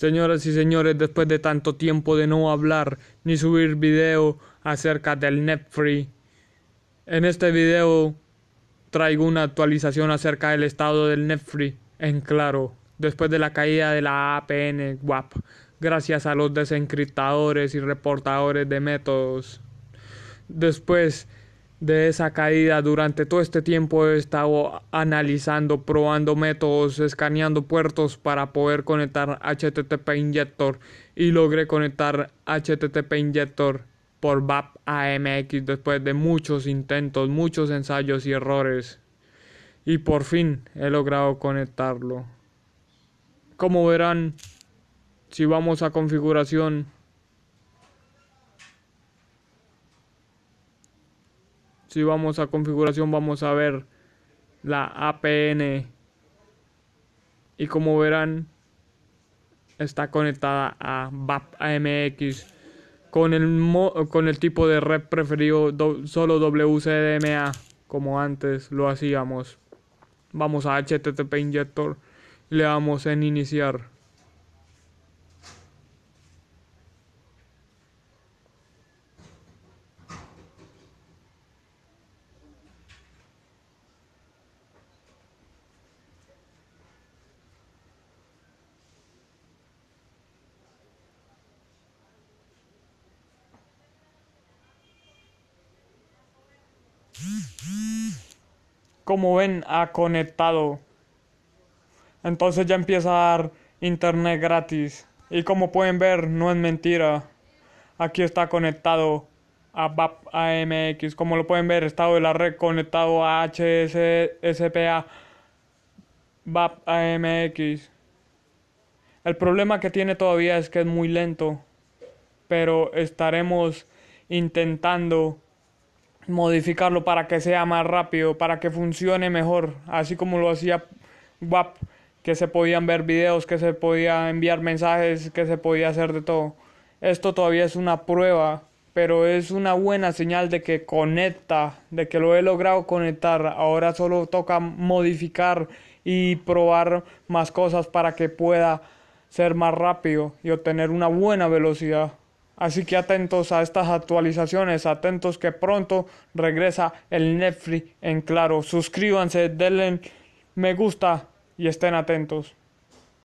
Señoras y señores, después de tanto tiempo de no hablar ni subir video acerca del Netfree, en este video traigo una actualización acerca del estado del Netfree en claro, después de la caída de la APN WAP, gracias a los desencriptadores y reportadores de métodos. Después de esa caída durante todo este tiempo he estado analizando, probando métodos, escaneando puertos para poder conectar HTTP Injector y logré conectar HTTP Injector por VAP AMX después de muchos intentos, muchos ensayos y errores. Y por fin he logrado conectarlo. Como verán, si vamos a configuración Si vamos a configuración vamos a ver la APN y como verán está conectada a VAP AMX con el, con el tipo de red preferido solo WCDMA como antes lo hacíamos. Vamos a HTTP Injector y le damos en iniciar. Como ven, ha conectado. Entonces ya empieza a dar internet gratis. Y como pueden ver, no es mentira. Aquí está conectado a BAP AMX. Como lo pueden ver, estado de la red conectado a HSSPA BAP AMX. El problema que tiene todavía es que es muy lento. Pero estaremos intentando modificarlo para que sea más rápido, para que funcione mejor, así como lo hacía WAP, que se podían ver videos, que se podía enviar mensajes, que se podía hacer de todo. Esto todavía es una prueba, pero es una buena señal de que conecta, de que lo he logrado conectar. Ahora solo toca modificar y probar más cosas para que pueda ser más rápido y obtener una buena velocidad. Así que atentos a estas actualizaciones, atentos que pronto regresa el Netflix en claro. Suscríbanse, denle me gusta y estén atentos.